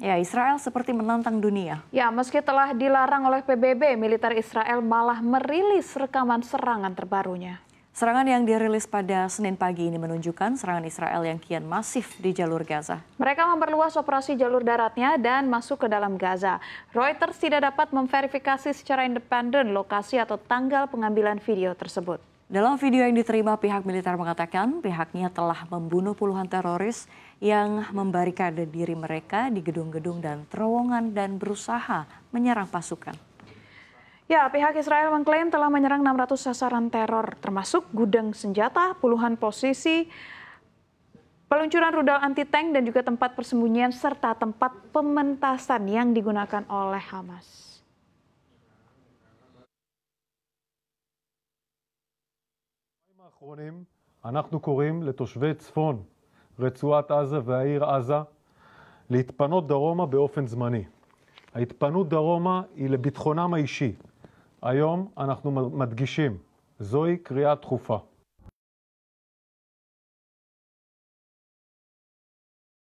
Ya, Israel seperti menantang dunia. Ya, meski telah dilarang oleh PBB, militer Israel malah merilis rekaman serangan terbarunya. Serangan yang dirilis pada Senin pagi ini menunjukkan serangan Israel yang kian masif di jalur Gaza. Mereka memperluas operasi jalur daratnya dan masuk ke dalam Gaza. Reuters tidak dapat memverifikasi secara independen lokasi atau tanggal pengambilan video tersebut. Dalam video yang diterima pihak militer mengatakan pihaknya telah membunuh puluhan teroris yang membarikade diri mereka di gedung-gedung dan terowongan dan berusaha menyerang pasukan. Ya, pihak Israel mengklaim telah menyerang 600 sasaran teror termasuk gudang senjata, puluhan posisi peluncuran rudal anti-tank dan juga tempat persembunyian serta tempat pementasan yang digunakan oleh Hamas. האחרונים אנחנו קוראים לתושבי צפון רצועת עזה והעיר עזה להתפנות דרומה באופן זמני. ההתפנות דרומה היא לביטחונם האישי. היום אנחנו מדגישים, זוהי קריאה דחופה.